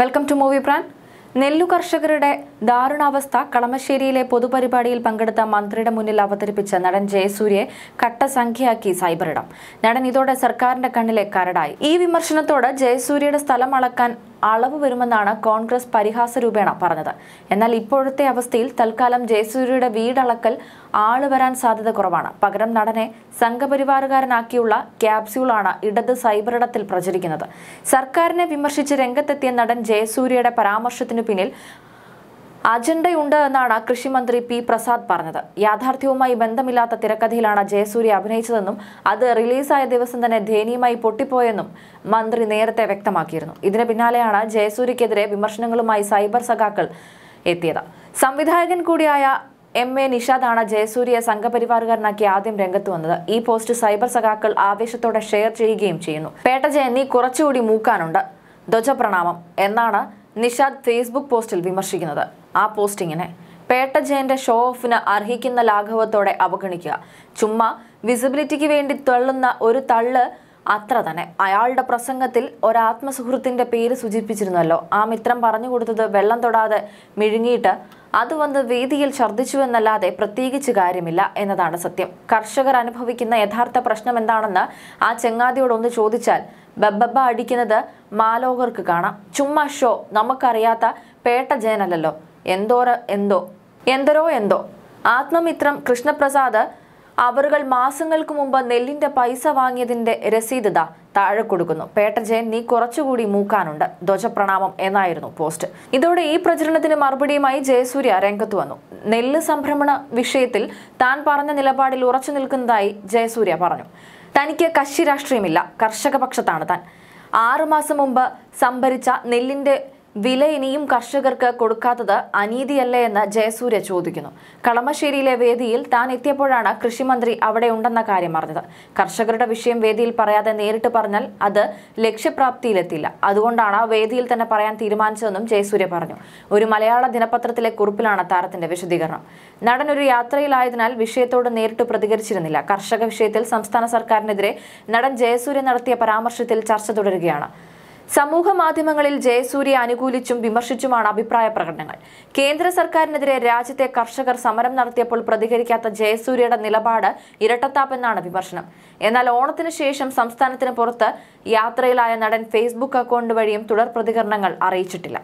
welcome to movie പ്രാൻ നെല്ലു കർഷകരുടെ ദാരുണാവസ്ഥ കളമശ്ശേരിയിലെ പൊതുപരിപാടിയിൽ പങ്കെടുത്ത മന്ത്രിയുടെ മുന്നിൽ അവതരിപ്പിച്ച നടൻ ജയസൂര്യയെ കട്ടസംഖ്യയാക്കി സൈബറിടം നടൻ ഇതോടെ സർക്കാരിന്റെ കണ്ണിലെ കരടായി ഈ വിമർശനത്തോട് ജയസൂര്യയുടെ സ്ഥലം അളക്കാൻ അളവ് വരുമെന്നാണ് കോൺഗ്രസ് പരിഹാസ രൂപേണ പറഞ്ഞത് എന്നാൽ ഇപ്പോഴത്തെ അവസ്ഥയിൽ തൽക്കാലം ജയസൂര്യയുടെ വീടളക്കൽ ആള് വരാൻ സാധ്യത കുറവാണ് പകരം നടനെ സംഘപരിവാറുകാരനാക്കിയുള്ള ക്യാപ്സ്യൂളാണ് ഇടത് സൈബറിടത്തിൽ പ്രചരിക്കുന്നത് സർക്കാരിനെ വിമർശിച്ച് രംഗത്തെത്തിയ നടൻ ജയസൂര്യയുടെ പരാമർശത്തിനു പിന്നിൽ അജണ്ടയുണ്ട് എന്നാണ് കൃഷിമന്ത്രി പി പ്രസാദ് പറഞ്ഞത് യാഥാർത്ഥ്യവുമായി ബന്ധമില്ലാത്ത തിരക്കഥയിലാണ് ജയസൂര്യ അഭിനയിച്ചതെന്നും അത് റിലീസായ ദിവസം തന്നെ ദയനീയമായി പൊട്ടിപ്പോയെന്നും മന്ത്രി നേരത്തെ വ്യക്തമാക്കിയിരുന്നു ഇതിന് പിന്നാലെയാണ് ജയസൂര്യക്കെതിരെ വിമർശനങ്ങളുമായി സൈബർ സഖാക്കൾ എത്തിയത് സംവിധായകൻ കൂടിയായ എം എ നിഷാദാണ് ജയസൂര്യ സംഘപരിവാറുകാരനാക്കി ആദ്യം രംഗത്ത് വന്നത് ഈ പോസ്റ്റ് സൈബർ സഖാക്കൾ ആവേശത്തോടെ ഷെയർ ചെയ്യുകയും ചെയ്യുന്നു പേട്ടജയൻ നീ കുറച്ചുകൂടി മൂക്കാനുണ്ട് ധ്വജപ്രണാമം എന്നാണ് നിഷാദ് ഫേസ്ബുക്ക് പോസ്റ്റിൽ വിമർശിക്കുന്നത് ആ പോസ്റ്റിങ്ങിനെ പേട്ട ജയന്റെ ഷോ ഓഫിന് അർഹിക്കുന്ന ലാഘവത്തോടെ അവഗണിക്കുക ചുമ്മാ വിസിബിലിറ്റിക്ക് വേണ്ടി തള്ളുന്ന ഒരു തള്ള് അത്ര തന്നെ അയാളുടെ പ്രസംഗത്തിൽ ഒരാത്മസുഹൃത്തിൻ്റെ പേര് സൂചിപ്പിച്ചിരുന്നല്ലോ ആ മിത്രം പറഞ്ഞു കൊടുത്തത് വെള്ളം തൊടാതെ മിഴുങ്ങിയിട്ട് അത് വന്ന് വേദിയിൽ എന്നല്ലാതെ പ്രത്യേകിച്ച് കാര്യമില്ല എന്നതാണ് സത്യം കർഷകർ അനുഭവിക്കുന്ന യഥാർത്ഥ പ്രശ്നം എന്താണെന്ന് ആ ചെങ്ങാതിയോടൊന്ന് ചോദിച്ചാൽ ബബ്ബബ്ബ അടിക്കുന്നത് മാലോകർക്ക് കാണാം ചുമ്മാ ഷോ നമുക്കറിയാത്ത പേട്ട ജയനല്ലല്ലോ എന്തോര എന്തോ എന്തരോ എന്തോ ആത്മമിത്രം കൃഷ്ണപ്രസാദ് അവറുകൾ മാസങ്ങൾക്ക് മുമ്പ് നെല്ലിന്റെ പൈസ വാങ്ങിയതിന്റെ രസീതത താഴെ കൊടുക്കുന്നു പേട്ടജയൻ നീ കുറച്ചുകൂടി മൂക്കാനുണ്ട് ധ്വജപ്രണാമം എന്നായിരുന്നു പോസ്റ്റ് ഇതോടെ ഈ പ്രചരണത്തിന് മറുപടിയുമായി ജയസൂര്യ രംഗത്ത് വന്നു നെല്ല് സംഭ്രമണ വിഷയത്തിൽ താൻ പറഞ്ഞ നിലപാടിൽ ഉറച്ചു നിൽക്കുന്നതായി ജയസൂര്യ പറഞ്ഞു തനിക്ക് കക്ഷി രാഷ്ട്രീയമില്ല കർഷക പക്ഷത്താണ് താൻ ആറുമാസം മുമ്പ് സംഭരിച്ച നെല്ലിന്റെ വില ഇനിയും കർഷകർക്ക് കൊടുക്കാത്തത് അനീതിയല്ലേ എന്ന് ജയസൂര്യ ചോദിക്കുന്നു കളമശ്ശേരിയിലെ വേദിയിൽ താൻ എത്തിയപ്പോഴാണ് കൃഷിമന്ത്രി അവിടെ ഉണ്ടെന്ന കാര്യം അറിഞ്ഞത് കർഷകരുടെ വിഷയം വേദിയിൽ പറയാതെ നേരിട്ട് പറഞ്ഞാൽ അത് ലക്ഷ്യപ്രാപ്തിയിലെത്തില്ല അതുകൊണ്ടാണ് വേദിയിൽ തന്നെ പറയാൻ തീരുമാനിച്ചതെന്നും ജയസൂര്യ പറഞ്ഞു ഒരു മലയാള ദിനപത്രത്തിലെ കുറിപ്പിലാണ് താരത്തിന്റെ വിശദീകരണം നടൻ ഒരു യാത്രയിലായതിനാൽ വിഷയത്തോട് നേരിട്ട് പ്രതികരിച്ചിരുന്നില്ല കർഷക വിഷയത്തിൽ സംസ്ഥാന സർക്കാരിനെതിരെ നടൻ ജയസൂര്യ നടത്തിയ പരാമർശത്തിൽ ചർച്ച തുടരുകയാണ് സമൂഹ മാധ്യമങ്ങളിൽ ജയസൂര്യ അനുകൂലിച്ചും വിമർശിച്ചുമാണ് അഭിപ്രായ പ്രകടനങ്ങൾ കേന്ദ്ര സർക്കാരിനെതിരെ രാജ്യത്തെ കർഷകർ സമരം നടത്തിയപ്പോൾ പ്രതികരിക്കാത്ത ജയസൂര്യയുടെ നിലപാട് ഇരട്ടത്താപ്പെന്നാണ് വിമർശനം എന്നാൽ ഓണത്തിന് ശേഷം സംസ്ഥാനത്തിന് പുറത്ത് യാത്രയിലായ നടൻ ഫേസ്ബുക്ക് അക്കൗണ്ട് വഴിയും തുടർ പ്രതികരണങ്ങൾ അറിയിച്ചിട്ടില്ല